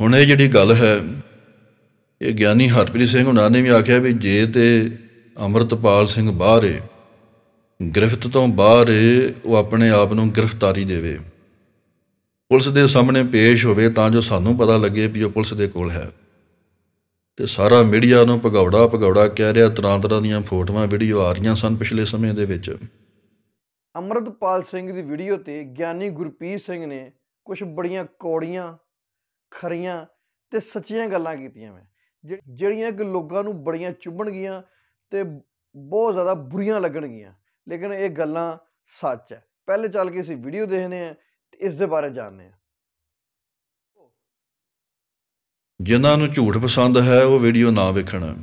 ਹੁਣ ਇਹ ਜਿਹੜੀ ਗੱਲ ਹੈ ਇਹ ਗਿਆਨੀ ਹਰਪ੍ਰੀਤ ਸਿੰਘ ਉਹਨਾਂ ਨੇ ਵੀ ਆਖਿਆ ਵੀ ਜੇ ਤੇ ਅਮਰਤਪਾਲ ਸਿੰਘ ਬਾਹਰ ਗ੍ਰਿਫਤ ਤੋਂ ਬਾਹਰ ਉਹ ਆਪਣੇ ਆਪ ਨੂੰ ਗ੍ਰਿਫਤਾਰੀ ਦੇਵੇ ਪੁਲਿਸ ਦੇ ਸਾਹਮਣੇ ਪੇਸ਼ ਹੋਵੇ ਤਾਂ ਜੋ ਸਾਨੂੰ ਪਤਾ ਲੱਗੇ ਵੀ ਉਹ ਪੁਲਿਸ ਦੇ ਕੋਲ ਹੈ ਤੇ ਸਾਰਾ ਮੀਡੀਆ ਨੂੰ ਭਗੌੜਾ ਭਗੌੜਾ ਕਹਿ ਰਿਹਾ ਤਰ੍ਹਾਂ ਤਰ੍ਹਾਂ ਦੀਆਂ ਫੋਟੋਆਂ ਵੀਡੀਓ ਆ ਰਹੀਆਂ ਸਨ ਪਿਛਲੇ ਸਮੇਂ ਦੇ ਵਿੱਚ ਅਮਰਤਪਾਲ ਸਿੰਘ ਦੀ ਵੀਡੀਓ ਤੇ ਗਿਆਨੀ ਗੁਰਪ੍ਰੀਤ ਸਿੰਘ ਨੇ ਕੁਝ ਬੜੀਆਂ ਕੌੜੀਆਂ ਖਰੀਆਂ ਤੇ ਸੱਚੀਆਂ ਗੱਲਾਂ ਕੀਤੀਆਂ ਮੈਂ ਜਿਹੜੀਆਂ ਕਿ ਲੋਕਾਂ ਨੂੰ ਬੜੀਆਂ ਚੁੰਬਣਗੀਆਂ ਤੇ ਬਹੁਤ ਜ਼ਿਆਦਾ ਬੁਰੀਆਂ ਲੱਗਣਗੀਆਂ ਲੇਕਿਨ ਇਹ ਗੱਲਾਂ ਸੱਚ ਹੈ ਪਹਿਲੇ ਚੱਲ ਕੇ ਅਸੀਂ ਵੀਡੀਓ ਦੇਖਨੇ ਆ ਤੇ ਇਸ ਦੇ ਬਾਰੇ ਜਾਣਨੇ ਆ ਜਿਨ੍ਹਾਂ ਨੂੰ ਝੂਠ ਪਸੰਦ ਹੈ ਉਹ ਵੀਡੀਓ ਨਾ ਵੇਖਣ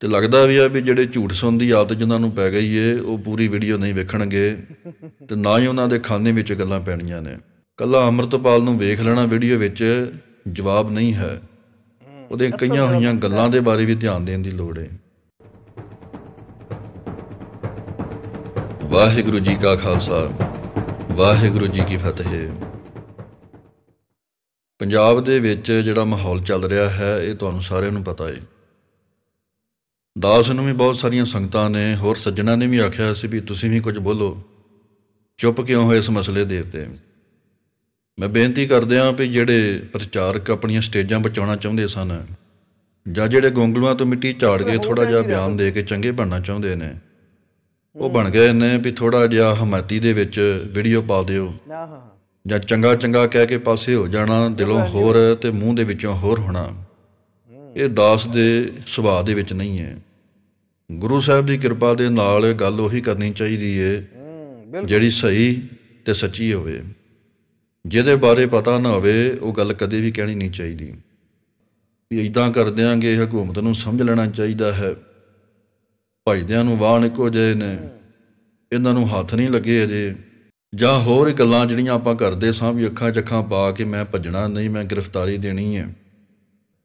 ਤੇ ਲੱਗਦਾ ਵੀ ਆ ਵੀ ਜਿਹੜੇ ਝੂਠ ਸੁਣ ਦੀ ਆਦਤ ਜਿਨ੍ਹਾਂ ਨੂੰ ਪੈ ਗਈ ਏ ਉਹ ਪੂਰੀ ਵੀਡੀਓ ਨਹੀਂ ਵੇਖਣਗੇ ਤੇ ਨਾ ਹੀ ਉਹਨਾਂ ਦੇ ਖਾਨੇ ਵਿੱਚ ਗੱਲਾਂ ਪੈਣੀਆਂ ਨੇ ਕੱਲਾ ਅਮਰਤਪਾਲ ਨੂੰ ਵੇਖ ਲੈਣਾ ਵੀਡੀਓ ਵਿੱਚ ਜਵਾਬ ਨਹੀਂ ਹੈ ਉਹਦੇ ਕਈਆਂ ਹੋਈਆਂ ਗੱਲਾਂ ਦੇ ਬਾਰੇ ਵੀ ਧਿਆਨ ਦੇਣ ਦੀ ਲੋੜ ਹੈ ਵਾਹਿਗੁਰੂ ਜੀ ਕਾ ਖਾਲਸਾ ਵਾਹਿਗੁਰੂ ਜੀ ਕੀ ਫਤਿਹ ਪੰਜਾਬ ਦੇ ਵਿੱਚ ਜਿਹੜਾ ਮਾਹੌਲ ਚੱਲ ਰਿਹਾ ਹੈ ਇਹ ਤੁਹਾਨੂੰ ਸਾਰਿਆਂ ਨੂੰ ਪਤਾ ਹੈ ਦਾਸ ਨੂੰ ਵੀ ਬਹੁਤ ਸਾਰੀਆਂ ਸੰਗਤਾਂ ਨੇ ਹੋਰ ਸੱਜਣਾ ਨੇ ਵੀ ਆਖਿਆ ਸੀ ਵੀ ਤੁਸੀਂ ਵੀ ਕੁਝ ਬੋਲੋ ਚੁੱਪ ਕਿਉਂ ਹੋ ਇਸ ਮਸਲੇ ਦੇ ਉੱਤੇ ਮੈਂ ਬੇਨਤੀ ਕਰਦਿਆਂ ਵੀ ਜਿਹੜੇ ਪ੍ਰਚਾਰਕ ਆਪਣੀਆਂ ਸਟੇਜਾਂ ਬਚਾਉਣਾ ਚਾਹੁੰਦੇ ਸਨ ਜਾਂ ਜਿਹੜੇ ਗੋਂਗਲੂਆਂ ਤੋਂ ਮਿੱਟੀ ਝਾੜ ਕੇ ਥੋੜਾ ਜਿਹਾ ਬਿਆਨ ਦੇ ਕੇ ਚੰਗੇ ਬਣਨਾ ਚਾਹੁੰਦੇ ਨੇ ਉਹ ਬਣ ਗਏ ਨੇ ਵੀ ਥੋੜਾ ਜਿਹਾ ਹਮਾਤੀ ਦੇ ਵਿੱਚ ਵੀਡੀਓ ਪਾ ਦਿਓ ਜਾਂ ਚੰਗਾ ਚੰਗਾ ਕਹਿ ਕੇ ਪਾਸੇ ਹੋ ਜਾਣਾ ਦਿਲੋਂ ਹੋਰ ਤੇ ਮੂੰਹ ਦੇ ਵਿੱਚੋਂ ਹੋਰ ਹੋਣਾ ਇਹ ਦਾਸ ਦੇ ਸੁਭਾਅ ਦੇ ਵਿੱਚ ਨਹੀਂ ਹੈ ਗੁਰੂ ਸਾਹਿਬ ਦੀ ਕਿਰਪਾ ਦੇ ਨਾਲ ਗੱਲ ਉਹੀ ਕਰਨੀ ਚਾਹੀਦੀ ਏ ਜਿਹੜੀ ਸਹੀ ਤੇ ਸੱਚੀ ਹੋਵੇ ਜਿਹਦੇ ਬਾਰੇ ਪਤਾ ਨਾ ਹੋਵੇ ਉਹ ਗੱਲ ਕਦੇ ਵੀ ਕਹਿਣੀ ਨਹੀਂ ਚਾਹੀਦੀ ਵੀ ਇਦਾਂ ਕਰਦੇ ਆਂਗੇ ਹਕੂਮਤ ਨੂੰ ਸਮਝ ਲੈਣਾ ਚਾਹੀਦਾ ਹੈ ਭਜਦਿਆਂ ਨੂੰ ਵਾਹਣ ਇੱਕੋ ਜੇ ਨੇ ਇਹਨਾਂ ਨੂੰ ਹੱਥ ਨਹੀਂ ਲੱਗੇ ਅਜੇ ਜਾਂ ਹੋਰ ਗੱਲਾਂ ਜਿਹੜੀਆਂ ਆਪਾਂ ਕਰਦੇ ਸਾਂ ਵੀ ਅੱਖਾਂ ਚੱਖਾਂ ਪਾ ਕੇ ਮੈਂ ਭੱਜਣਾ ਨਹੀਂ ਮੈਂ ਗ੍ਰਿਫਤਾਰੀ ਦੇਣੀ ਹੈ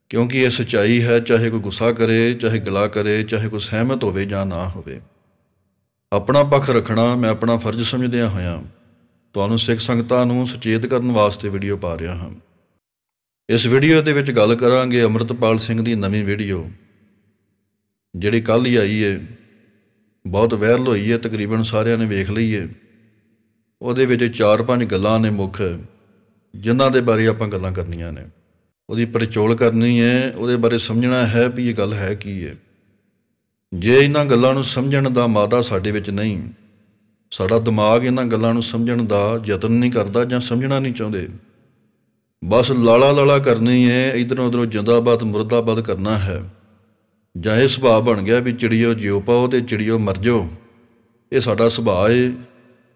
ਕਿਉਂਕਿ ਇਹ ਸਚਾਈ ਹੈ ਚਾਹੇ ਕੋਈ ਗੁੱਸਾ ਕਰੇ ਚਾਹੇ ਗਲਾ ਕਰੇ ਚਾਹੇ ਕੋਈ ਸਹਿਮਤ ਹੋਵੇ ਜਾਂ ਨਾ ਹੋਵੇ ਆਪਣਾ ਪੱਖ ਰੱਖਣਾ ਮੈਂ ਆਪਣਾ ਫਰਜ਼ ਸਮਝਦਿਆਂ ਹੋਇਆ ਤੁਹਾਨੂੰ ਸਿੱਖ ਸੰਗਤਾਂ ਨੂੰ ਸੁਚੇਤ ਕਰਨ ਵਾਸਤੇ ਵੀਡੀਓ ਪਾ ਰਿਹਾ ਹਾਂ ਇਸ ਵੀਡੀਓ ਦੇ ਵਿੱਚ ਗੱਲ ਕਰਾਂਗੇ ਅਮਰਤਪਾਲ ਸਿੰਘ ਦੀ ਨਵੀਂ ਵੀਡੀਓ ਜਿਹੜੀ ਕੱਲ ਹੀ ਆਈ ਹੈ ਬਹੁਤ ਵਾਇਰਲ ਹੋਈ ਹੈ ਤਕਰੀਬਨ ਸਾਰਿਆਂ ਨੇ ਵੇਖ ਲਈ ਹੈ ਉਹਦੇ ਵਿੱਚ ਚਾਰ ਪੰਜ ਗੱਲਾਂ ਨੇ ਮੁੱਖ ਜਿਨ੍ਹਾਂ ਦੇ ਬਾਰੇ ਆਪਾਂ ਗੱਲਾਂ ਕਰਨੀਆਂ ਨੇ ਉਹਦੀ ਪਰਚੋਲ ਕਰਨੀ ਹੈ ਉਹਦੇ ਬਾਰੇ ਸਮਝਣਾ ਹੈ ਵੀ ਇਹ ਗੱਲ ਹੈ ਕੀ ਹੈ ਜੇ ਇਹਨਾਂ ਗੱਲਾਂ ਨੂੰ ਸਮਝਣ ਦਾ ਮਾਦਾ ਸਾਡੇ ਵਿੱਚ ਨਹੀਂ ਸਾਡਾ ਦਿਮਾਗ ਇਹਨਾਂ ਗੱਲਾਂ ਨੂੰ ਸਮਝਣ ਦਾ ਯਤਨ ਨਹੀਂ ਕਰਦਾ ਜਾਂ ਸਮਝਣਾ ਨਹੀਂ ਚਾਹੁੰਦੇ ਬਸ ਲਾਲਾ ਲਾਲਾ ਕਰਨੀ ਹੈ ਇਧਰੋਂ ਉਧਰੋਂ ਜਿੰਦਾਬਾਦ ਮੁਰਦਾਬਾਦ ਕਰਨਾ ਹੈ ਜਾਂ ਇਹ ਸੁਭਾਅ ਬਣ ਗਿਆ ਵੀ ਚਿੜੀਓ ਜਿਉ ਪਾਓ ਤੇ ਚਿੜੀਓ ਮਰ ਜਾਓ ਇਹ ਸਾਡਾ ਸੁਭਾਅ ਹੈ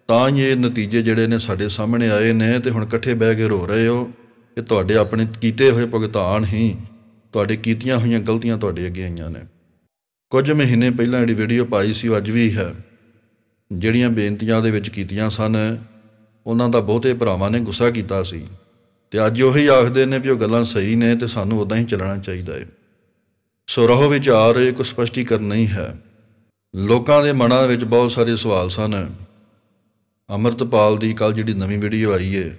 ਤਾਂ ਇਹ ਨਤੀਜੇ ਜਿਹੜੇ ਨੇ ਸਾਡੇ ਸਾਹਮਣੇ ਆਏ ਨੇ ਤੇ ਹੁਣ ਇਕੱਠੇ ਬਹਿ ਕੇ ਰੋ ਰਹੇ ਹੋ ਇਹ ਤੁਹਾਡੇ ਆਪਣੇ ਕੀਤੇ ਹੋਏ ਭੁਗਤਾਨ ਹੀ ਤੁਹਾਡੇ ਕੀਤੀਆਂ ਹੋਈਆਂ ਗਲਤੀਆਂ ਤੁਹਾਡੇ ਅੱਗੇ ਆਈਆਂ ਨੇ ਕੁਝ ਮਹੀਨੇ ਪਹਿਲਾਂ ਜਿਹੜੀ ਵੀਡੀਓ ਪਾਈ ਸੀ ਉਹ ਅੱਜ ਵੀ ਹੈ ਜਿਹੜੀਆਂ ਬੇਨਤੀਆਂ ਦੇ ਵਿੱਚ ਕੀਤੀਆਂ ਸਨ ਉਹਨਾਂ ਦਾ ਬਹੁਤੇ ਭਰਾਵਾਂ ਨੇ ਗੁੱਸਾ ਕੀਤਾ ਸੀ ਤੇ ਅੱਜ ਉਹੀ ਆਖਦੇ ਨੇ ਵੀ ਉਹ ਗੱਲਾਂ ਸਹੀ ਨੇ ਤੇ ਸਾਨੂੰ ਉਦਾਂ ਹੀ ਚੱਲਣਾ ਚਾਹੀਦਾ ਹੈ ਸੋ ਰਹੋ ਵਿਚਾਰ ਕੋ ਸਪਸ਼ਟੀਕਰਨ ਨਹੀਂ ਹੈ ਲੋਕਾਂ ਦੇ ਮਨਾਂ ਵਿੱਚ ਬਹੁਤ ਸਾਰੇ ਸਵਾਲ ਸਨ ਅਮਰਤਪਾਲ ਦੀ ਕੱਲ ਜਿਹੜੀ ਨਵੀਂ ਵੀਡੀਓ ਆਈ ਏ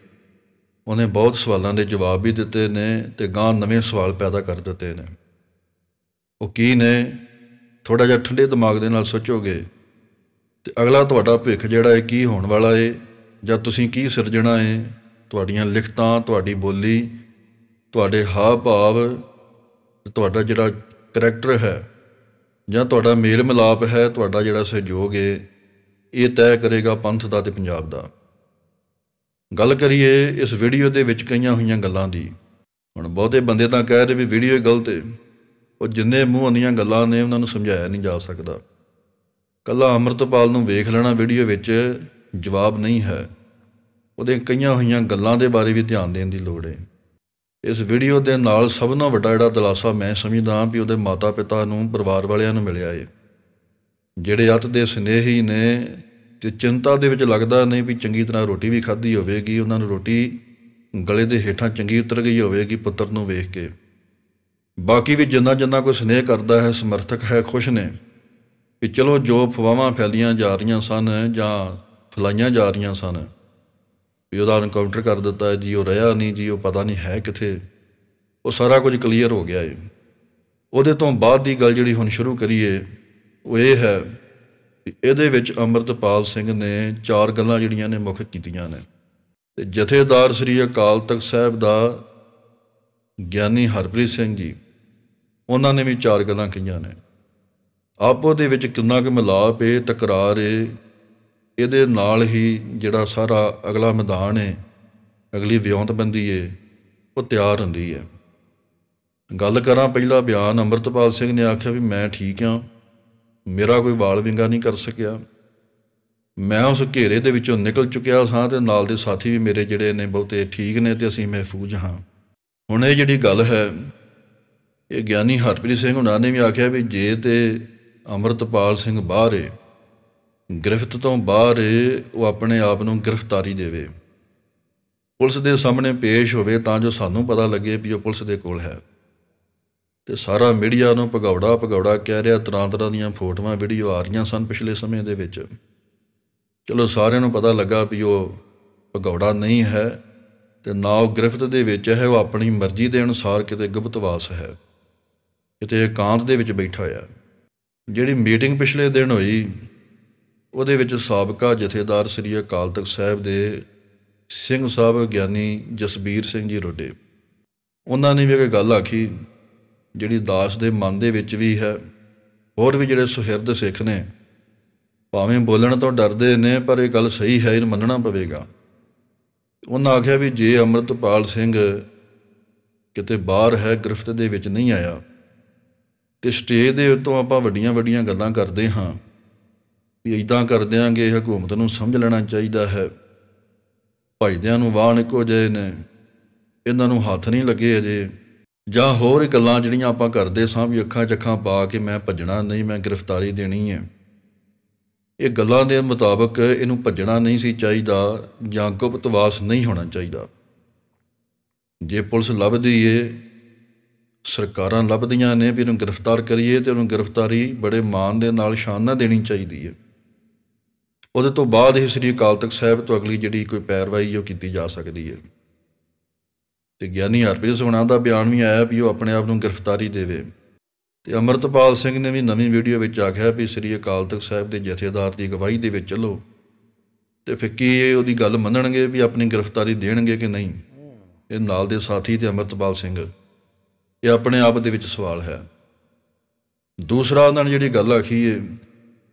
ਉਹਨੇ ਬਹੁਤ ਸਵਾਲਾਂ ਦੇ ਜਵਾਬ ਵੀ ਦਿੱਤੇ ਨੇ ਤੇ ਗਾਂ ਨਵੇਂ ਸਵਾਲ ਪੈਦਾ ਕਰ ਦਿੱਤੇ ਨੇ ਉਹ ਕੀ ਨੇ ਥੋੜਾ ਜਿਹਾ ਠੰਡੇ ਦਿਮਾਗ ਦੇ ਨਾਲ ਸੋਚੋਗੇ ਤੇ ਅਗਲਾ ਤੁਹਾਡਾ ਭਵਿੱਖ ਜਿਹੜਾ ਹੈ ਕੀ ਹੋਣ ਵਾਲਾ ਹੈ ਜਾਂ ਤੁਸੀਂ ਕੀ ਸਿਰਜਣਾ ਹੈ ਤੁਹਾਡੀਆਂ ਲਿਖਤਾਂ ਤੁਹਾਡੀ ਬੋਲੀ ਤੁਹਾਡੇ ਹਾਵ ਭਾਵ ਤੁਹਾਡਾ ਜਿਹੜਾ ਕੈਰੈਕਟਰ ਹੈ ਜਾਂ ਤੁਹਾਡਾ ਮੇਲ ਮਿਲਾਪ ਹੈ ਤੁਹਾਡਾ ਜਿਹੜਾ ਸਹਿਯੋਗ ਹੈ ਇਹ ਤੈਅ ਕਰੇਗਾ ਪੰਥ ਦਾ ਤੇ ਪੰਜਾਬ ਦਾ ਗੱਲ ਕਰੀਏ ਇਸ ਵੀਡੀਓ ਦੇ ਵਿੱਚ ਕਈਆਂ ਹੋਈਆਂ ਗੱਲਾਂ ਦੀ ਹੁਣ ਬਹੁਤੇ ਬੰਦੇ ਤਾਂ ਕਹਿ ਰਹੇ ਵੀ ਵੀਡੀਓ ਗਲਤ ਹੈ ਉਹ ਜਿੰਨੇ ਮੂੰਹ ਆਂਦੀਆਂ ਗੱਲਾਂ ਨੇ ਉਹਨਾਂ ਨੂੰ ਸਮਝਾਇਆ ਨਹੀਂ ਜਾ ਸਕਦਾ ਕੱਲਾ ਅਮਰਤਪਾਲ ਨੂੰ ਵੇਖ ਲੈਣਾ ਵੀਡੀਓ ਵਿੱਚ ਜਵਾਬ ਨਹੀਂ ਹੈ ਉਹਦੇ ਕਈਆਂ ਹੋਈਆਂ ਗੱਲਾਂ ਦੇ ਬਾਰੇ ਵੀ ਧਿਆਨ ਦੇਣ ਦੀ ਲੋੜ ਹੈ ਇਸ ਵੀਡੀਓ ਦੇ ਨਾਲ ਸਭ ਤੋਂ ਵੱਡਾ ਜਿਹੜਾ ਦਲਾਸਾ ਮੈਂ ਸਮਝਦਾ ਹਾਂ ਵੀ ਉਹਦੇ ਮਾਤਾ-ਪਿਤਾ ਨੂੰ ਪਰਿਵਾਰ ਵਾਲਿਆਂ ਨੂੰ ਮਿਲਿਆ ਏ ਜਿਹੜੇ ਅੱਤ ਦੇ ਸਨੇਹੀ ਨੇ ਤੇ ਚਿੰਤਾ ਦੇ ਵਿੱਚ ਲੱਗਦਾ ਨਹੀਂ ਵੀ ਚੰਗੀ ਤਰ੍ਹਾਂ ਰੋਟੀ ਵੀ ਖਾਧੀ ਹੋਵੇਗੀ ਉਹਨਾਂ ਨੂੰ ਰੋਟੀ ਗਲੇ ਦੇ ਹੇਠਾਂ ਚੰਗੀ ਉਤਰ ਗਈ ਹੋਵੇਗੀ ਪੁੱਤਰ ਨੂੰ ਵੇਖ ਕੇ ਬਾਕੀ ਵੀ ਜਿੰਨਾ ਜਿੰਨਾ ਕੋਈ ਸਨੇਹ ਕਰਦਾ ਹੈ ਸਮਰਥਕ ਹੈ ਖੁਸ਼ ਨੇ ਕਿ ਚਲੋ ਜੋ ਫਵਾਵਾਂ ਫੈਲੀਆਂ ਜਾ ਰਹੀਆਂ ਸਨ ਜਾਂ ਫਲਾਈਆਂ ਜਾ ਰਹੀਆਂ ਸਨ ਵੀ ਉਹਦਾ ਐਨਕਾਊਂਟਰ ਕਰ ਦਿੱਤਾ ਜੀ ਉਹ ਰਹਾ ਨਹੀਂ ਜੀ ਉਹ ਪਤਾ ਨਹੀਂ ਹੈ ਕਿੱਥੇ ਉਹ ਸਾਰਾ ਕੁਝ ਕਲੀਅਰ ਹੋ ਗਿਆ ਏ ਉਹਦੇ ਤੋਂ ਬਾਅਦ ਦੀ ਗੱਲ ਜਿਹੜੀ ਹੁਣ ਸ਼ੁਰੂ ਕਰੀਏ ਉਹ ਇਹ ਹੈ ਕਿ ਇਹਦੇ ਵਿੱਚ ਅਮਰਤਪਾਲ ਸਿੰਘ ਨੇ ਚਾਰ ਗੱਲਾਂ ਜਿਹੜੀਆਂ ਨੇ ਮੁੱਖ ਕੀਤੀਆਂ ਨੇ ਤੇ ਜਥੇਦਾਰ ਸ੍ਰੀ ਅਕਾਲ ਤਖਤ ਸਾਹਿਬ ਦਾ ਗਿਆਨੀ ਹਰਪ੍ਰੀਤ ਸਿੰਘ ਜੀ ਉਹਨਾਂ ਨੇ ਵੀ ਚਾਰ ਗੱਲਾਂ ਕਹੀਆਂ ਨੇ ਆਪੋ ਦੇ ਵਿੱਚ ਕਿੰਨਾ ਕੁ ਮਿਲਾਪ ਏ ਤਕਰਾਰ ਏ ਇਹਦੇ ਨਾਲ ਹੀ ਜਿਹੜਾ ਸਾਰਾ ਅਗਲਾ ਮੈਦਾਨ ਏ ਅਗਲੀ ਵਿਉਂਤਬੰਦੀ ਏ ਉਹ ਤਿਆਰ ਹੁੰਦੀ ਏ ਗੱਲ ਕਰਾਂ ਪਹਿਲਾ ਬਿਆਨ ਅਮਰਤਪਾਲ ਸਿੰਘ ਨੇ ਆਖਿਆ ਵੀ ਮੈਂ ਠੀਕ ਆ ਮੇਰਾ ਕੋਈ ਵਾਲ ਵਿੰਗਾ ਨਹੀਂ ਕਰ ਸਕਿਆ ਮੈਂ ਉਸ ਘੇਰੇ ਦੇ ਵਿੱਚੋਂ ਨਿਕਲ ਚੁੱਕਿਆ ਸਾਂ ਤੇ ਨਾਲ ਦੇ ਸਾਥੀ ਵੀ ਮੇਰੇ ਜਿਹੜੇ ਨੇ ਬਹੁਤੇ ਠੀਕ ਨੇ ਤੇ ਅਸੀਂ ਮਹਿਫੂਜ਼ ਹਾਂ ਹੁਣ ਇਹ ਜਿਹੜੀ ਗੱਲ ਹੈ ਇਹ ਗਿਆਨੀ ਹਰਪ੍ਰੀਤ ਸਿੰਘ ਹੁਣਾਂ ਨੇ ਵੀ ਆਖਿਆ ਵੀ ਜੇ ਤੇ ਅਮਰਤਪਾਲ ਸਿੰਘ ਬਾਹਰ ਏ ਗ੍ਰਿਫਤ ਤੋਂ ਬਾਹਰ ਏ ਉਹ ਆਪਣੇ ਆਪ ਨੂੰ ਗ੍ਰਿਫਤਾਰੀ ਦੇਵੇ ਪੁਲਿਸ ਦੇ ਸਾਹਮਣੇ ਪੇਸ਼ ਹੋਵੇ ਤਾਂ ਜੋ ਸਾਨੂੰ ਪਤਾ ਲੱਗੇ ਵੀ ਉਹ ਪੁਲਿਸ ਦੇ ਕੋਲ ਹੈ ਤੇ ਸਾਰਾ ਮੀਡੀਆ ਨੂੰ ਭਗੌੜਾ ਭਗੌੜਾ ਕਹਿ ਰਿਹਾ ਤਰ੍ਹਾਂ ਤਰ੍ਹਾਂ ਦੀਆਂ ਫੋਟੋਆਂ ਵੀਡੀਓ ਆ ਰਹੀਆਂ ਸਨ ਪਿਛਲੇ ਸਮੇਂ ਦੇ ਵਿੱਚ ਚਲੋ ਸਾਰਿਆਂ ਨੂੰ ਪਤਾ ਲੱਗਾ ਵੀ ਉਹ ਭਗੌੜਾ ਨਹੀਂ ਹੈ ਤੇ ਨਾ ਉਹ ਗ੍ਰਿਫਤ ਦੇ ਵਿੱਚ ਹੈ ਉਹ ਆਪਣੀ ਮਰਜ਼ੀ ਦੇ ਅਨੁਸਾਰ ਕਿਤੇ ਗੁਪਤਵਾਸ ਹੈ ਕਿਤੇ ਇਕਾਂਤ ਦੇ ਵਿੱਚ ਬੈਠਾ ਹੋਇਆ ਹੈ ਜਿਹੜੀ ਮੀਟਿੰਗ ਪਿਛਲੇ ਦਿਨ ਹੋਈ ਉਹਦੇ ਵਿੱਚ ਸਾਬਕਾ ਜਥੇਦਾਰ ਸ੍ਰੀ ਅਕਾਲ ਤਖਤ ਸਾਹਿਬ ਦੇ ਸਿੰਘ ਸਾਹਿਬ ਗਿਆਨੀ ਜਸਬੀਰ ਸਿੰਘ ਜੀ ਰੋਡੇ ਉਹਨਾਂ ਨੇ ਵੀ ਇੱਕ ਗੱਲ ਆਖੀ ਜਿਹੜੀ ਦਾਸ ਦੇ ਮਨ ਦੇ ਵਿੱਚ ਵੀ ਹੈ ਹੋਰ ਵੀ ਜਿਹੜੇ ਸੁਹਿਰਦ ਸਿੱਖ ਨੇ ਭਾਵੇਂ ਬੋਲਣ ਤੋਂ ਡਰਦੇ ਨੇ ਪਰ ਇਹ ਗੱਲ ਸਹੀ ਹੈ ਇਹਨੂੰ ਮੰਨਣਾ ਪਵੇਗਾ ਉਹਨਾਂ ਆਖਿਆ ਵੀ ਜੇ ਅਮਰਤਪਾਲ ਸਿੰਘ ਕਿਤੇ ਬਾਹਰ ਹੈ ਗ੍ਰਿਫਤ ਦੇ ਵਿੱਚ ਨਹੀਂ ਆਇਆ ਤੇ ਸਟੇਜ ਦੇ ਉੱਤੋਂ ਆਪਾਂ ਵੱਡੀਆਂ ਵੱਡੀਆਂ ਗੱਲਾਂ ਕਰਦੇ ਹਾਂ ਵੀ ਇਦਾਂ ਕਰਦੇ ਆਂਗੇ ਹਕੂਮਤ ਨੂੰ ਸਮਝ ਲੈਣਾ ਚਾਹੀਦਾ ਹੈ ਭਾਈਦਿਆਂ ਨੂੰ ਵਾਹ ਨਿਕੋ ਜੇ ਨੇ ਇਹਨਾਂ ਨੂੰ ਹੱਥ ਨਹੀਂ ਲੱਗੇ ਅਜੇ ਜਾਂ ਹੋਰ ਗੱਲਾਂ ਜਿਹੜੀਆਂ ਆਪਾਂ ਕਰਦੇ ਸਾਂ ਵੀ ਅੱਖਾਂ ਚੱਖਾਂ ਪਾ ਕੇ ਮੈਂ ਭੱਜਣਾ ਨਹੀਂ ਮੈਂ ਗ੍ਰਿਫਤਾਰੀ ਦੇਣੀ ਹੈ ਇਹ ਗੱਲਾਂ ਦੇ ਮੁਤਾਬਕ ਇਹਨੂੰ ਭੱਜਣਾ ਨਹੀਂ ਸੀ ਚਾਹੀਦਾ ਜਾਂ ਗੁਪਤਵਾਸ ਨਹੀਂ ਹੋਣਾ ਚਾਹੀਦਾ ਜੇ ਪੁਲਿਸ ਲੱਭਦੀ ਏ ਸਰਕਾਰਾਂ ਲੱਭਦੀਆਂ ਨੇ ਵੀ ਇਹਨੂੰ ਗ੍ਰਿਫਤਾਰ ਕਰੀਏ ਤੇ ਉਹਨੂੰ ਗ੍ਰਿਫਤਾਰੀ ਬੜੇ ਮਾਣ ਦੇ ਨਾਲ ਸ਼ਾਨ ਨਾਲ ਦੇਣੀ ਚਾਹੀਦੀ ਹੈ ਉਹਦੇ ਤੋਂ ਬਾਅਦ ਹੀ ਸ੍ਰੀ ਅਕਾਲ ਤਖਤ ਸਾਹਿਬ ਤੋਂ ਅਗਲੀ ਜਿਹੜੀ ਕੋਈ ਪੈਰਵਾਈ ਉਹ ਕੀਤੀ ਜਾ ਸਕਦੀ ਹੈ ਤੇ ਗਿਆਨੀ ਹਰਪ੍ਰੀਤ ਸੋਣਾ ਦਾ ਬਿਆਨ ਵੀ ਆਇਆ ਵੀ ਉਹ ਆਪਣੇ ਆਪ ਨੂੰ ਗ੍ਰਿਫਤਾਰੀ ਦੇਵੇ ਤੇ ਅਮਰਤਪਾਲ ਸਿੰਘ ਨੇ ਵੀ ਨਵੀਂ ਵੀਡੀਓ ਵਿੱਚ ਆਖਿਆ ਵੀ ਸ੍ਰੀ ਅਕਾਲ ਤਖਤ ਸਾਹਿਬ ਦੇ ਜਥੇਦਾਰ ਦੀ ਗਵਾਹੀ ਦੇ ਵਿੱਚ ਚਲੋ ਤੇ ਫਿਰ ਇਹ ਉਹਦੀ ਗੱਲ ਮੰਨਣਗੇ ਵੀ ਆਪਣੀ ਗ੍ਰਿਫਤਾਰੀ ਦੇਣਗੇ ਕਿ ਨਹੀਂ ਇਹ ਨਾਲ ਦੇ ਸਾਥੀ ਤੇ ਅਮਰਤਪਾਲ ਸਿੰਘ ਇਹ ਆਪਣੇ ਆਪ ਦੇ ਵਿੱਚ ਸਵਾਲ ਹੈ ਦੂਸਰਾ ਉਹਨਾਂ ਨੇ ਜਿਹੜੀ ਗੱਲ ਆਖੀ ਹੈ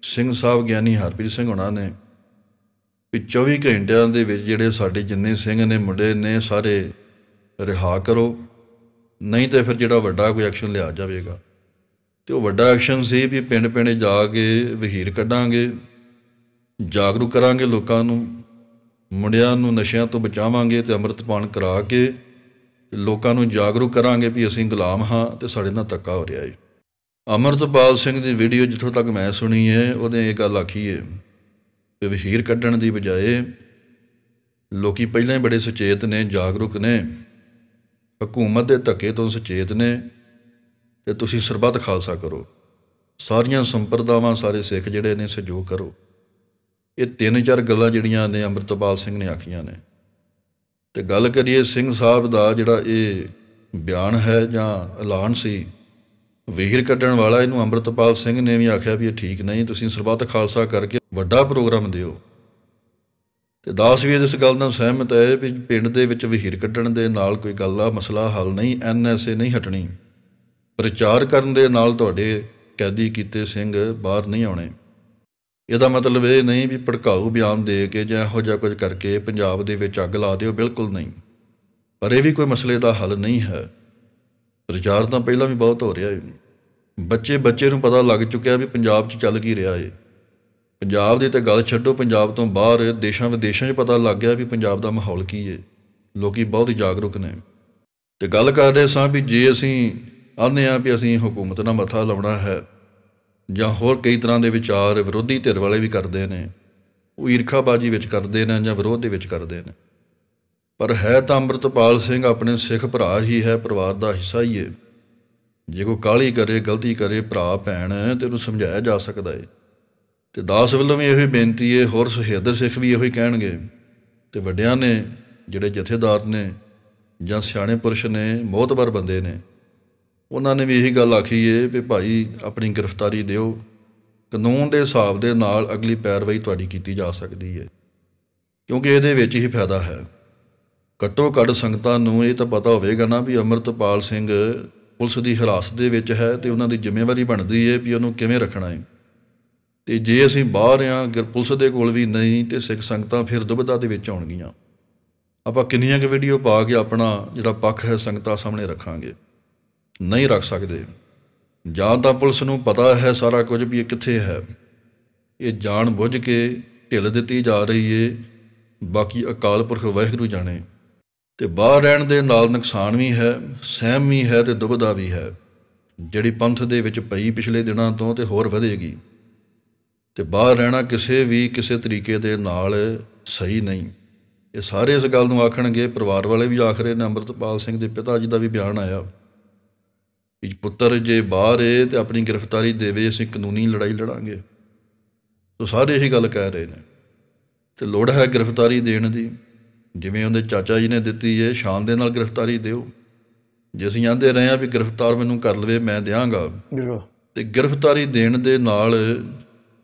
ਸਿੰਘ ਸਾਹਿਬ ਗਿਆਨੀ ਹਰਪ੍ਰੀਤ ਸਿੰਘ ਉਹਨਾਂ ਨੇ ਕਿ 24 ਘੰਟਿਆਂ ਦੇ ਵਿੱਚ ਜਿਹੜੇ ਸਾਡੇ ਜਿੰਨੇ ਸਿੰਘ ਨੇ ਮੁੰਡੇ ਨੇ ਸਾਰੇ ਰਿਹਾ ਕਰੋ ਨਹੀਂ ਤੇ ਫਿਰ ਜਿਹੜਾ ਵੱਡਾ ਕੋਈ ਐਕਸ਼ਨ ਲਿਆ ਜਾਵੇਗਾ ਤੇ ਉਹ ਵੱਡਾ ਐਕਸ਼ਨ ਸੀ ਵੀ ਪਿੰਡ ਪਿੰਡ ਜਾ ਕੇ ਵਹੀਰ ਕੱਢਾਂਗੇ ਜਾਗਰੂਕ ਕਰਾਂਗੇ ਲੋਕਾਂ ਨੂੰ ਮੁੰਡਿਆਂ ਨੂੰ ਨਸ਼ਿਆਂ ਤੋਂ ਬਚਾਵਾਂਗੇ ਤੇ ਅੰਮ੍ਰਿਤਪਾਨ ਕਰਾ ਕੇ ਲੋਕਾਂ ਨੂੰ ਜਾਗਰੂਕ ਕਰਾਂਗੇ ਵੀ ਅਸੀਂ ਗੁਲਾਮ ਹਾਂ ਤੇ ਸਾਡੇ ਨਾਲ ਤੱਕਾ ਹੋ ਰਿਹਾ ਹੈ ਅਮਰਤਪਾਲ ਸਿੰਘ ਦੀ ਵੀਡੀਓ ਜਿੱਥੋਂ ਤੱਕ ਮੈਂ ਸੁਣੀ ਹੈ ਉਹਨੇ ਇਹ ਗੱਲ ਆਖੀ ਹੈ ਕਿ ਵਹੀਰ ਕੱਢਣ ਦੀ ਬਜਾਏ ਲੋਕੀ ਪਹਿਲਾਂ ਹੀ ਬੜੇ ਸੁਚੇਤ ਨੇ ਜਾਗਰੂਕ ਨੇ ਹਕੂਮਤ ਦੇ ਧੱਕੇ ਤੋਂ ਸੁਚੇਤ ਨੇ ਤੇ ਤੁਸੀਂ ਸਰਬੱਤ ਖਾਲਸਾ ਕਰੋ ਸਾਰੀਆਂ ਸੰਪਰਦਾਵਾਂ ਸਾਰੇ ਸਿੱਖ ਜਿਹੜੇ ਨੇ ਸਹਿਯੋਗ ਕਰੋ ਇਹ ਤਿੰਨ ਚਾਰ ਗੱਲਾਂ ਜਿਹੜੀਆਂ ਨੇ ਅਮਰਤਪਾਲ ਸਿੰਘ ਨੇ ਆਖੀਆਂ ਨੇ ਤੇ ਗੱਲ ਕਰੀਏ ਸਿੰਘ ਸਾਹਿਬ ਦਾ ਜਿਹੜਾ ਇਹ ਬਿਆਨ ਹੈ ਜਾਂ ਐਲਾਨ ਸੀ ਵਹੀਰ ਕੱਢਣ ਵਾਲਾ ਇਹਨੂੰ ਅੰਮ੍ਰਿਤਪਾਲ ਸਿੰਘ ਨੇ ਵੀ ਆਖਿਆ ਵੀ ਇਹ ਠੀਕ ਨਹੀਂ ਤੁਸੀਂ ਸਰਬੱਤ ਖਾਲਸਾ ਕਰਕੇ ਵੱਡਾ ਪ੍ਰੋਗਰਾਮ ਦਿਓ ਤੇ ਦਾਸ ਵੀ ਇਸ ਗੱਲ ਨਾਲ ਸਹਿਮਤ ਹੈ ਵੀ ਪਿੰਡ ਦੇ ਵਿੱਚ ਵਹੀਰ ਕੱਢਣ ਦੇ ਨਾਲ ਕੋਈ ਗੱਲ ਦਾ ਮਸਲਾ ਹੱਲ ਨਹੀਂ ਐਨਐਸਏ ਨਹੀਂ ਹਟਣੀ ਪ੍ਰਚਾਰ ਕਰਨ ਦੇ ਨਾਲ ਤੁਹਾਡੇ ਕੈਦੀ ਕੀਤੇ ਸਿੰਘ ਬਾਹਰ ਨਹੀਂ ਆਉਣੇ ਇਹਦਾ ਮਤਲਬ ਇਹ ਨਹੀਂ ਵੀ ਭੜਕਾਊ ਬਿਆਨ ਦੇ ਕੇ ਜਾਂ ਇਹੋ ਜਿਹਾ ਕੁਝ ਕਰਕੇ ਪੰਜਾਬ ਦੇ ਵਿੱਚ ਅੱਗ ਲਾ ਦਿਓ ਬਿਲਕੁਲ ਨਹੀਂ ਪਰ ਇਹ ਵੀ ਕੋਈ ਮਸਲੇ ਦਾ ਹੱਲ ਨਹੀਂ ਹੈ ਪ੍ਰਚਾਰ ਤਾਂ ਪਹਿਲਾਂ ਵੀ ਬਹੁਤ ਹੋ ਰਿਹਾ ਹੈ ਬੱਚੇ ਬੱਚੇ ਨੂੰ ਪਤਾ ਲੱਗ ਚੁੱਕਿਆ ਵੀ ਪੰਜਾਬ 'ਚ ਚੱਲ ਕੀ ਰਿਹਾ ਹੈ ਪੰਜਾਬ ਦੀ ਤਾਂ ਗੱਲ ਛੱਡੋ ਪੰਜਾਬ ਤੋਂ ਬਾਹਰ ਦੇਸ਼ਾਂ ਵਿਦੇਸ਼ਾਂ 'ਚ ਪਤਾ ਲੱਗ ਗਿਆ ਵੀ ਪੰਜਾਬ ਦਾ ਮਾਹੌਲ ਕੀ ਹੈ ਲੋਕੀ ਬਹੁਤ ਜਾਗਰੂਕ ਨੇ ਤੇ ਗੱਲ ਕਰਦੇ ਸਾਂ ਵੀ ਜੇ ਅਸੀਂ ਆਨੇ ਆ ਵੀ ਅਸੀਂ ਹਕੂਮਤ ਨਾਲ ਮੱਥਾ ਲਾਉਣਾ ਹੈ ਜਾਂ ਹੋਰ ਕਈ ਤਰ੍ਹਾਂ ਦੇ ਵਿਚਾਰ ਵਿਰੋਧੀ ਧਿਰ ਵਾਲੇ ਵੀ ਕਰਦੇ ਨੇ ਉਹ ਈਰਖਾਬਾਜੀ ਵਿੱਚ ਕਰਦੇ ਨੇ ਜਾਂ ਵਿਰੋਧ ਦੇ ਵਿੱਚ ਕਰਦੇ ਨੇ ਪਰ ਹੈ ਤਾਂ ਅੰਮ੍ਰਿਤਪਾਲ ਸਿੰਘ ਆਪਣੇ ਸਿੱਖ ਭਰਾ ਹੀ ਹੈ ਪਰਿਵਾਰ ਦਾ ਹਿੱਸਾ ਹੀ ਹੈ ਜੇ ਕੋ ਕਾਲੀ ਕਰੇ ਗਲਤੀ ਕਰੇ ਭਰਾ ਭੈਣ ਤੇ ਉਹਨੂੰ ਸਮਝਾਇਆ ਜਾ ਸਕਦਾ ਹੈ ਤੇ ਦਾਸ ਵੱਲੋਂ ਵੀ ਇਹੋ ਬੇਨਤੀ ਹੈ ਹੋਰ ਸੁਹੇਦਰ ਸਿੱਖ ਵੀ ਇਹੋ ਹੀ ਕਹਿਣਗੇ ਤੇ ਵੱਡਿਆਂ ਨੇ ਜਿਹੜੇ ਜਥੇਦਾਰ ਨੇ ਜਾਂ ਸਿਆਣੇ ਪੁਰਸ਼ ਨੇ ਮੋਹਤਬਰ ਬੰਦੇ ਨੇ ਉਹਨਾਂ ਨੇ ਵੀ ਇਹੀ ਗੱਲ ਆਖੀ ਏ ਵੀ ਭਾਈ ਆਪਣੀ ਗ੍ਰਿਫਤਾਰੀ ਦਿਓ ਕਾਨੂੰਨ ਦੇ ਹਿਸਾਬ ਦੇ ਨਾਲ ਅਗਲੀ ਪੈਰਵਾਈ ਤੁਹਾਡੀ ਕੀਤੀ ਜਾ ਸਕਦੀ ਏ ਕਿਉਂਕਿ ਇਹਦੇ ਵਿੱਚ ਹੀ ਫਾਇਦਾ ਹੈ ਘੱਟੋ ਘੱਟ ਸੰਗਤਾਂ ਨੂੰ ਇਹ ਤਾਂ ਪਤਾ ਹੋਵੇਗਾ ਨਾ ਵੀ ਅਮਰਤਪਾਲ ਸਿੰਘ ਪੁਲਿਸ ਦੀ ਹਿਰਾਸਤ ਦੇ ਵਿੱਚ ਹੈ ਤੇ ਉਹਨਾਂ ਦੀ ਜ਼ਿੰਮੇਵਾਰੀ ਬਣਦੀ ਏ ਵੀ ਉਹਨੂੰ ਕਿਵੇਂ ਰੱਖਣਾ ਹੈ ਤੇ ਜੇ ਅਸੀਂ ਬਾਹਰ ਆ ਗਿਰ ਪੁਲਿਸ ਦੇ ਕੋਲ ਵੀ ਨਹੀਂ ਤੇ ਸਿੱਖ ਸੰਗਤਾਂ ਫਿਰ ਦੁਬਿਧਾ ਦੇ ਵਿੱਚ ਆਉਣਗੀਆਂ ਆਪਾਂ ਕਿੰਨੀਆਂ ਕੁ ਵੀਡੀਓ ਪਾ ਕੇ ਆਪਣਾ ਜਿਹੜਾ ਪੱਖ ਹੈ ਸੰਗਤਾਂ ਸਾਹਮਣੇ ਰੱਖਾਂਗੇ ਨਹੀਂ ਰੱਖ ਸਕਦੇ ਜਾਂ ਤਾਂ ਪੁਲਿਸ ਨੂੰ ਪਤਾ ਹੈ ਸਾਰਾ ਕੁਝ ਵੀ ਇਹ ਕਿੱਥੇ ਹੈ ਇਹ ਜਾਣ ਬੁੱਝ ਕੇ ਢਿੱਲ ਦਿੱਤੀ ਜਾ ਰਹੀ ਏ ਬਾਕੀ ਅਕਾਲ ਪੁਰਖ ਵਾਹਿਗੁਰੂ ਜਾਣੇ ਤੇ ਬਾਹਰ ਰਹਿਣ ਦੇ ਨਾਲ ਨੁਕਸਾਨ ਵੀ ਹੈ ਸਹਿਮ ਵੀ ਹੈ ਤੇ ਦੁਬਦਾ ਵੀ ਹੈ ਜਿਹੜੀ ਪੰਥ ਦੇ ਵਿੱਚ ਪਈ ਪਿਛਲੇ ਦਿਨਾਂ ਤੋਂ ਤੇ ਹੋਰ ਵਧੇਗੀ ਤੇ ਬਾਹਰ ਰਹਿਣਾ ਕਿਸੇ ਵੀ ਕਿਸੇ ਤਰੀਕੇ ਦੇ ਨਾਲ ਸਹੀ ਨਹੀਂ ਇਹ ਸਾਰੇ ਇਸ ਗੱਲ ਨੂੰ ਆਖਣਗੇ ਪਰਿਵਾਰ ਵਾਲੇ ਵੀ ਆਖਰੇ ਨੇ ਅੰਮ੍ਰਿਤਪਾਲ ਸਿੰਘ ਦੇ ਪਿਤਾ ਜੀ ਦਾ ਵੀ ਬਿਆਨ ਆਇਆ ਇਹ ਪੁੱਤਰ ਜੇ ਬਾਹਰ ਏ ਤੇ ਆਪਣੀ ਗ੍ਰਿਫਤਾਰੀ ਦੇਵੇ ਅਸੀਂ ਕਾਨੂੰਨੀ ਲੜਾਈ ਲੜਾਂਗੇ ਸੋ ਸਾਰੇ ਇਹ ਗੱਲ ਕਹਿ ਰਹੇ ਨੇ ਤੇ ਲੋੜ ਹੈ ਗ੍ਰਿਫਤਾਰੀ ਦੇਣ ਦੀ ਜਿਵੇਂ ਉਹਦੇ ਚਾਚਾ ਜੀ ਨੇ ਦਿੱਤੀ ਏ ਸ਼ਾਨ ਦੇ ਨਾਲ ਗ੍ਰਿਫਤਾਰੀ ਦਿਓ ਜੇ ਅਸੀਂ ਆਂਦੇ ਰਹੇ ਆ ਵੀ ਗ੍ਰਿਫਤਾਰ ਮੈਨੂੰ ਕਰ ਲਵੇ ਮੈਂ ਬਿਲਕੁਲ ਤੇ ਗ੍ਰਿਫਤਾਰੀ ਦੇਣ ਦੇ ਨਾਲ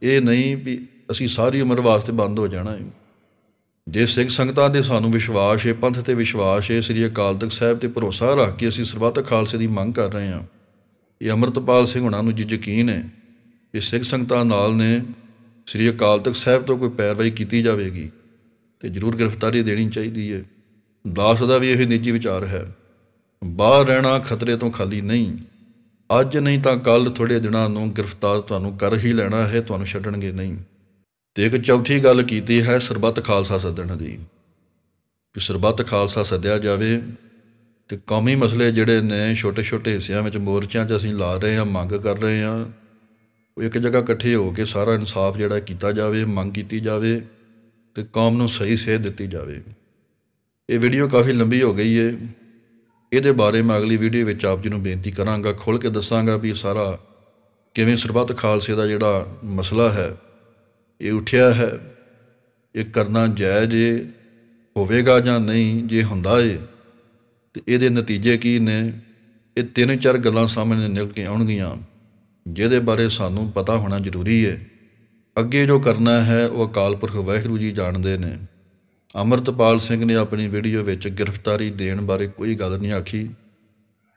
ਇਹ ਨਹੀਂ ਵੀ ਅਸੀਂ ਸਾਰੀ ਉਮਰ ਵਾਸਤੇ ਬੰਦ ਹੋ ਜਾਣਾ ਹੈ ਜੇ ਸਿੱਖ ਸੰਗਤਾਂ ਦੇ ਸਾਨੂੰ ਵਿਸ਼ਵਾਸ ਹੈ ਪੰਥ ਤੇ ਵਿਸ਼ਵਾਸ ਹੈ ਸ੍ਰੀ ਅਕਾਲ ਤਖਤ ਸਾਹਿਬ ਤੇ ਭਰੋਸਾ ਰੱਖ ਕੇ ਅਸੀਂ ਸਰਬੱਤ ਖਾਲਸੇ ਦੀ ਮੰਗ ਕਰ ਰਹੇ ਹਾਂ ਇਹ ਅਮਰਤਪਾਲ ਸਿੰਘ ਹੁਣਾਂ ਨੂੰ ਜੀ ਯਕੀਨ ਹੈ ਕਿ ਸਿੱਖ ਸੰਗਤਾਂ ਨਾਲ ਨੇ ਸ੍ਰੀ ਅਕਾਲ ਤਖਤ ਸਾਹਿਬ ਤੋਂ ਕੋਈ ਪੈਰਵਾਈ ਕੀਤੀ ਜਾਵੇਗੀ ਤੇ ਜ਼ਰੂਰ ਗ੍ਰਿਫਤਾਰੀ ਦੇਣੀ ਚਾਹੀਦੀ ਹੈ ਦਾਸ ਦਾ ਵੀ ਇਹ ਨਿੱਜੀ ਵਿਚਾਰ ਹੈ ਬਾਹਰ ਰਹਿਣਾ ਖਤਰੇ ਤੋਂ ਖਾਲੀ ਨਹੀਂ ਅੱਜ ਨਹੀਂ ਤਾਂ ਕੱਲ ਥੋੜੇ ਦਿਨਾਂ ਨੂੰ ਗ੍ਰਿਫਤਾਰ ਤੁਹਾਨੂੰ ਕਰ ਹੀ ਲੈਣਾ ਹੈ ਤੁਹਾਨੂੰ ਛੱਡਣਗੇ ਨਹੀਂ ਤੇ ਇੱਕ ਚੌਥੀ ਗੱਲ ਕੀਤੀ ਹੈ ਸਰਬੱਤ ਖਾਲਸਾ ਸੱਦਣ ਦੀ ਕਿ ਸਰਬੱਤ ਖਾਲਸਾ ਸੱਦਿਆ ਜਾਵੇ ਤੇ ਕੌਮੀ ਮਸਲੇ ਜਿਹੜੇ ਨੇ ਛੋਟੇ-ਛੋਟੇ ਹਿੱਸਿਆਂ ਵਿੱਚ ਮੋਰਚਿਆਂ 'ਚ ਅਸੀਂ ਲਾ ਰਹੇ ਹਾਂ ਮੰਗ ਕਰ ਰਹੇ ਹਾਂ ਉਹ ਇੱਕ ਜਗ੍ਹਾ ਇਕੱਠੇ ਹੋ ਕੇ ਸਾਰਾ ਇਨਸਾਫ ਜਿਹੜਾ ਕੀਤਾ ਜਾਵੇ ਮੰਗ ਕੀਤੀ ਜਾਵੇ ਤੇ ਕੌਮ ਨੂੰ ਸਹੀ ਸੇਧ ਦਿੱਤੀ ਜਾਵੇ ਇਹ ਵੀਡੀਓ ਕਾਫੀ ਲੰਬੀ ਹੋ ਗਈ ਏ ਇਹਦੇ ਬਾਰੇ ਮੈਂ ਅਗਲੀ ਵੀਡੀਓ ਵਿੱਚ ਆਪ ਜੀ ਨੂੰ ਬੇਨਤੀ ਕਰਾਂਗਾ ਖੁੱਲ ਕੇ ਦੱਸਾਂਗਾ ਵੀ ਸਾਰਾ ਕਿਵੇਂ ਸਰਬੱਤ ਖਾਲਸੇ ਦਾ ਜਿਹੜਾ ਮਸਲਾ ਹੈ ਇਹ ਉਠਿਆ ਹੈ ਇਹ ਕਰਨਾ ਜਾਇਜ਼ ਹੋਵੇਗਾ ਜਾਂ ਨਹੀਂ ਜੇ ਹੁੰਦਾ ਏ ਤੇ ਇਹਦੇ ਨਤੀਜੇ ਕੀ ਨੇ ਇਹ ਤਿੰਨ ਚਾਰ ਗੱਲਾਂ ਸਾਹਮਣੇ ਨਿਕਲ ਕੇ ਆਉਣਗੀਆਂ ਜਿਹਦੇ ਬਾਰੇ ਸਾਨੂੰ ਪਤਾ ਹੋਣਾ ਜ਼ਰੂਰੀ ਏ ਅੱਗੇ ਜੋ ਕਰਨਾ ਹੈ ਉਹ ਅਕਾਲ ਪੁਰਖ ਵਾਹਿਗੁਰੂ ਜੀ ਜਾਣਦੇ ਨੇ ਅਮਰਤਪਾਲ ਸਿੰਘ ਨੇ ਆਪਣੀ ਵੀਡੀਓ ਵਿੱਚ ਗ੍ਰਿਫਤਾਰੀ ਦੇਣ ਬਾਰੇ ਕੋਈ ਗੱਲ ਨਹੀਂ ਆਖੀ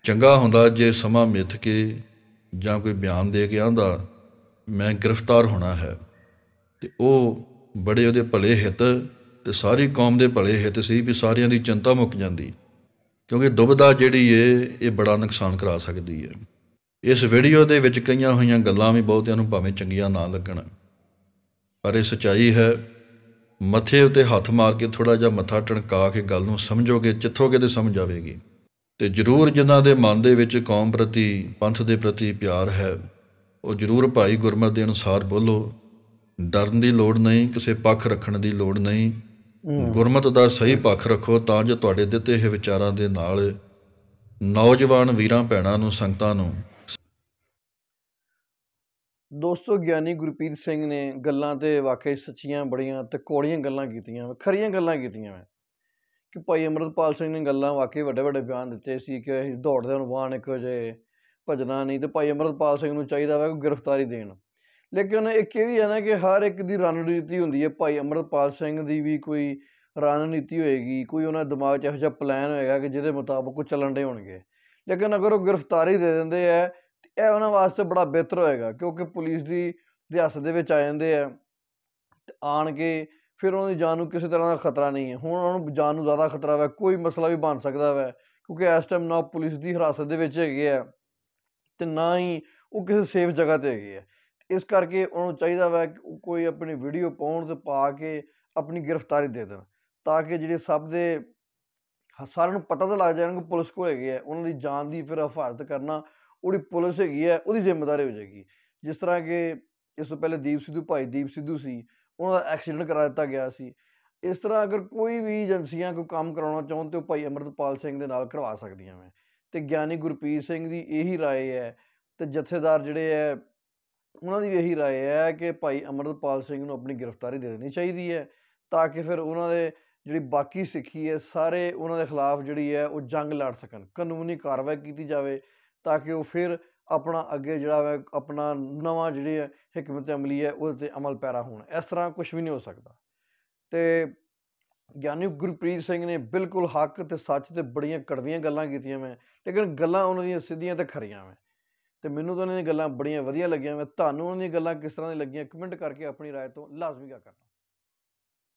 ਚੰਗਾ ਹੁੰਦਾ ਜੇ ਸਮਾਂ ਮਿੱਥ ਕੇ ਜਾਂ ਕੋਈ ਬਿਆਨ ਦੇ ਕੇ ਆਂਦਾ ਮੈਂ ਗ੍ਰਿਫਤਾਰ ਹੋਣਾ ਹੈ ਤੇ ਉਹ ਬੜੇ ਉਹਦੇ ਭਲੇ ਹਿੱਤ ਤੇ ਸਾਰੀ ਕੌਮ ਦੇ ਭਲੇ ਹਿੱਤ ਸੀ ਵੀ ਸਾਰਿਆਂ ਦੀ ਚਿੰਤਾ ਮੁੱਕ ਜਾਂਦੀ ਕਿਉਂਕਿ ਦੁਬਦਾ ਜਿਹੜੀ ਏ ਇਹ ਬੜਾ ਨੁਕਸਾਨ ਕਰਾ ਸਕਦੀ ਏ ਇਸ ਵੀਡੀਓ ਦੇ ਵਿੱਚ ਕਈਆਂ ਹੋਈਆਂ ਗੱਲਾਂ ਵੀ ਬਹੁਤਿਆਂ ਨੂੰ ਭਾਵੇਂ ਚੰਗੀਆਂ ਨਾ ਲੱਗਣ ਪਰ ਇਹ ਸਚਾਈ ਹੈ ਮੱਥੇ ਉਤੇ ਹੱਥ ਮਾਰ ਕੇ ਥੋੜਾ ਜਿਹਾ ਮੱਥਾ ਟਣਕਾ ਕੇ ਗੱਲ ਨੂੰ ਸਮਝੋਗੇ ਚਿੱਥੋਗੇ ਤੇ ਸਮਝ ਆਵੇਗੀ ਤੇ ਜ਼ਰੂਰ ਜਿਨ੍ਹਾਂ ਦੇ ਮਨ ਦੇ ਵਿੱਚ ਕੌਮ ਪ੍ਰਤੀ ਪੰਥ ਦੇ ਪ੍ਰਤੀ ਪਿਆਰ ਹੈ ਉਹ ਜ਼ਰੂਰ ਭਾਈ ਗੁਰਮਤ ਦੇ ਅਨੁਸਾਰ ਬੋਲੋ ਡਰਨ ਦੀ ਲੋੜ ਨਹੀਂ ਕਿਸੇ ਪੱਖ ਰੱਖਣ ਦੀ ਲੋੜ ਨਹੀਂ ਗੁਰਮਤ ਦਾ ਸਹੀ ਪੱਖ ਰੱਖੋ ਤਾਂ ਜੋ ਤੁਹਾਡੇ ਦਿੱਤੇ ਇਹ ਵਿਚਾਰਾਂ ਦੇ ਨਾਲ ਨੌਜਵਾਨ ਵੀਰਾਂ ਭੈਣਾਂ ਨੂੰ ਸੰਗਤਾਂ ਨੂੰ ਦੋਸਤੋ ਗਿਆਨੀ ਗੁਰਪ੍ਰੀਤ ਸਿੰਘ ਨੇ ਗੱਲਾਂ ਤੇ ਵਾਕਈ ਸੱਚੀਆਂ ਬੜੀਆਂ ਤੇ ਕੋੜੀਆਂ ਗੱਲਾਂ ਕੀਤੀਆਂ ਖਰੀਆਂ ਗੱਲਾਂ ਕੀਤੀਆਂ ਮੈਂ ਕਿ ਭਾਈ ਅਮਰਤਪਾਲ ਸਿੰਘ ਨੇ ਗੱਲਾਂ ਵਾਕਈ ਵੱਡੇ ਵੱਡੇ ਬਿਆਨ ਦਿੱਤੇ ਸੀ ਕਿ ਦੌੜਦੇ ਹਾਂ ਵਾਣ ਇੱਕੋ ਜੇ ਭਜਨਾ ਨਹੀਂ ਤੇ ਭਾਈ ਅਮਰਤਪਾਲ ਸਿੰਘ ਨੂੰ ਚਾਹੀਦਾ ਵਾ ਕਿ ਗ੍ਰਿਫਤਾਰੀ ਦੇਣ ਲੇਕਿਨ ਇੱਕ ਇਹ ਵੀ ਹੈ ਨਾ ਕਿ ਹਰ ਇੱਕ ਦੀ ਰਣਨੀਤੀ ਹੁੰਦੀ ਹੈ ਭਾਈ ਅਮਰਪਾਲ ਸਿੰਘ ਦੀ ਵੀ ਕੋਈ ਰਣਨੀਤੀ ਹੋਏਗੀ ਕੋਈ ਉਹਨਾਂ ਦਿਮਾਗ 'ਚ ਇਹੋ ਜਿਹਾ ਪਲਾਨ ਹੋਏਗਾ ਕਿ ਜਿਹਦੇ ਮੁਤਾਬਕ ਉਹ ਚੱਲਣ ਦੇ ਹੋਣਗੇ ਲੇਕਿਨ ਅਗਰ ਉਹ ਗ੍ਰਿਫਤਾਰੀ ਦੇ ਦਿੰਦੇ ਆ ਇਹ ਉਹਨਾਂ ਵਾਸਤੇ ਬੜਾ ਬਿਹਤਰ ਹੋਏਗਾ ਕਿਉਂਕਿ ਪੁਲਿਸ ਦੀ ਰਿਆਸਤ ਦੇ ਵਿੱਚ ਆ ਜਾਂਦੇ ਆ ਆਣ ਕੇ ਫਿਰ ਉਹਨਾਂ ਦੀ ਜਾਨ ਨੂੰ ਕਿਸੇ ਤਰ੍ਹਾਂ ਦਾ ਖਤਰਾ ਨਹੀਂ ਹੈ ਹੁਣ ਉਹਨਾਂ ਨੂੰ ਜਾਨ ਨੂੰ ਜ਼ਿਆਦਾ ਖਤਰਾ ਹੈ ਕੋਈ ਮਸਲਾ ਵੀ ਬਣ ਸਕਦਾ ਹੈ ਕਿਉਂਕਿ ਇਸ ਟਾਈਮ ਨਾ ਪੁਲਿਸ ਦੀ ਹਿਰਾਸਤ ਦੇ ਵਿੱਚ ਹੈਗੇ ਆ ਤੇ ਨਾ ਹੀ ਉਹ ਕਿਸੇ ਸੇਫ ਜਗ੍ਹਾ ਤੇ ਹੈਗੇ ਆ ਇਸ ਕਰਕੇ ਉਹਨੂੰ ਚਾਹੀਦਾ ਵਾ ਕੋਈ ਆਪਣੀ ਵੀਡੀਓ ਪਾਉਣ ਤੇ ਪਾ ਕੇ ਆਪਣੀ ਗ੍ਰਿਫਤਾਰੀ ਦੇ ਦੇਣ ਤਾਂ ਕਿ ਜਿਹੜੇ ਸਭ ਦੇ ਸਾਰਿਆਂ ਨੂੰ ਪਤਾ ਤਾਂ ਲੱਗ ਜਾਣ ਕਿ ਪੁਲਿਸ ਕੋਲ ਹੈਗੇ ਆ ਉਹਨਾਂ ਦੀ ਜਾਨ ਦੀ ਫਿਰ ਹਫਾਜ਼ਤ ਕਰਨਾ ਉਹਦੀ ਪੁਲਿਸ ਹੈਗੀ ਹੈ ਉਹਦੀ ਜ਼ਿੰਮੇਵਾਰੀ ਹੋ ਜਾਏਗੀ ਜਿਸ ਤਰ੍ਹਾਂ ਕਿ ਇਸ ਤੋਂ ਪਹਿਲੇ ਦੀਪ ਸਿੱਧੂ ਭਾਈ ਦੀਪ ਸਿੱਧੂ ਸੀ ਉਹਨਾਂ ਦਾ ਐਕਸੀਡੈਂਟ ਕਰਾ ਦਿੱਤਾ ਗਿਆ ਸੀ ਇਸ ਤਰ੍ਹਾਂ ਅਗਰ ਕੋਈ ਵੀ ਏਜੰਸੀਆਂ ਕੋਈ ਕੰਮ ਕਰਾਉਣਾ ਚਾਹੁੰਦੇ ਹੋ ਉਹ ਭਾਈ ਅਮਰਤਪਾਲ ਸਿੰਘ ਦੇ ਨਾਲ ਕਰਵਾ ਸਕਦੀਆਂ ਮੈਂ ਤੇ ਗਿਆਨੀ ਗੁਰਪ੍ਰੀਤ ਸਿੰਘ ਦੀ ਇਹੀ رائے ਹੈ ਤੇ ਜਥੇਦਾਰ ਜਿਹੜੇ ਹੈ ਉਹਨਾਂ ਦੀ ਇਹੀ رائے ਹੈ ਕਿ ਭਾਈ ਅਮਰਪਾਲ ਸਿੰਘ ਨੂੰ ਆਪਣੀ ਗ੍ਰਿਫਤਾਰੀ ਦੇ ਦੇਣੀ ਚਾਹੀਦੀ ਹੈ ਤਾਂ ਕਿ ਫਿਰ ਉਹਨਾਂ ਦੇ ਜਿਹੜੀ ਬਾਕੀ ਸਿੱਖੀ ਹੈ ਸਾਰੇ ਉਹਨਾਂ ਦੇ ਖਿਲਾਫ ਜਿਹੜੀ ਹੈ ਉਹ ਜੰਗ ਲੜ ਸਕਣ ਕਾਨੂੰਨੀ ਕਾਰਵਾਈ ਕੀਤੀ ਜਾਵੇ ਤਾਂ ਕਿ ਉਹ ਫਿਰ ਆਪਣਾ ਅੱਗੇ ਜਿਹੜਾ ਹੈ ਆਪਣਾ ਨਵਾਂ ਜਿਹੜੀ ਹੈ ਹਕਮਤ ਅਮਲੀ ਹੈ ਉਸ ਤੇ ਅਮਲ ਪੈਰਾ ਹੋਣ ਇਸ ਤਰ੍ਹਾਂ ਕੁਝ ਵੀ ਨਹੀਂ ਹੋ ਸਕਦਾ ਤੇ ਗਿਆਨੀ ਗੁਰਪ੍ਰੀਤ ਸਿੰਘ ਨੇ ਬਿਲਕੁਲ ਹੱਕ ਤੇ ਸੱਚ ਤੇ ਬੜੀਆਂ ਕੜਵੀਆਂ ਗੱਲਾਂ ਕੀਤੀਆਂ ਮੈਂ ਲੇਕਿਨ ਗੱਲਾਂ ਉਹਨਾਂ ਦੀਆਂ ਸਿੱਧੀਆਂ ਤੇ ਖਰੀਆਂ ਮੈਂ ਤੇ ਮੈਨੂੰ ਤਾਂ ਇਹਨਾਂ ਦੀਆਂ ਗੱਲਾਂ ਬੜੀਆਂ ਵਧੀਆ ਲੱਗੀਆਂ ਮੈਂ ਤੁਹਾਨੂੰ ਇਹਨਾਂ ਦੀਆਂ ਗੱਲਾਂ ਕਿਸ ਤਰ੍ਹਾਂ ਦੀਆਂ ਲੱਗੀਆਂ ਕਮੈਂਟ ਕਰਕੇ ਆਪਣੀ رائے ਤੋਂ ਲਾਜ਼ਮੀ ਕਰਨਾ